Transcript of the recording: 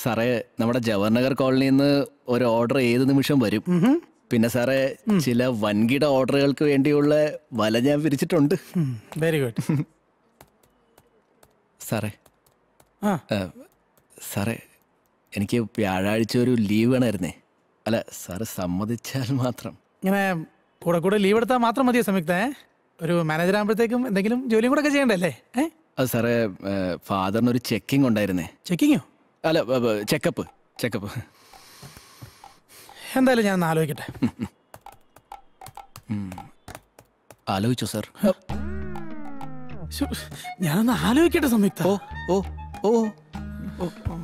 സാറേ നമ്മുടെ ജവഹർനഗർ കോളനിയിൽ നിന്ന് ഒരു ഓർഡർ ഏത് നിമിഷം വരും പിന്നെ സാറേ ചില വൻകിട ഓർഡറുകൾക്ക് വേണ്ടിയുള്ള വല ഞാൻ വിരിച്ചിട്ടുണ്ട് വെരി ഗുഡ് സാറേ സാറേ എനിക്ക് വ്യാഴാഴ്ച ഒരു ലീവ് വേണമായിരുന്നേ അല്ല സാറ് സമ്മതിച്ചാൽ മാത്രം ഇങ്ങനെ കൂടെ കൂടെ ലീവ് എടുത്താൽ മാത്രം മതിയോ സംയുക്ത ഒരു മാനേജർ ആകുമ്പോഴത്തേക്കും എന്തെങ്കിലും ജോലിയും കൂടെ ഒക്കെ ചെയ്യണ്ടല്ലേ അത് സാറേ ഫാദറിന് ഒരു ചെക്കിംഗ് ഉണ്ടായിരുന്നേ ചെക്കിങ്ങോ അല്ല ചെക്കപ്പ് ചെക്കപ്പ് എന്തായാലും ഞാൻ ആലോചിക്കട്ടെ ആലോചിച്ചോ സർ ഞാനൊന്ന് ആലോചിക്കട്ടെ സംയുക്ത ഓ ഓ ഓ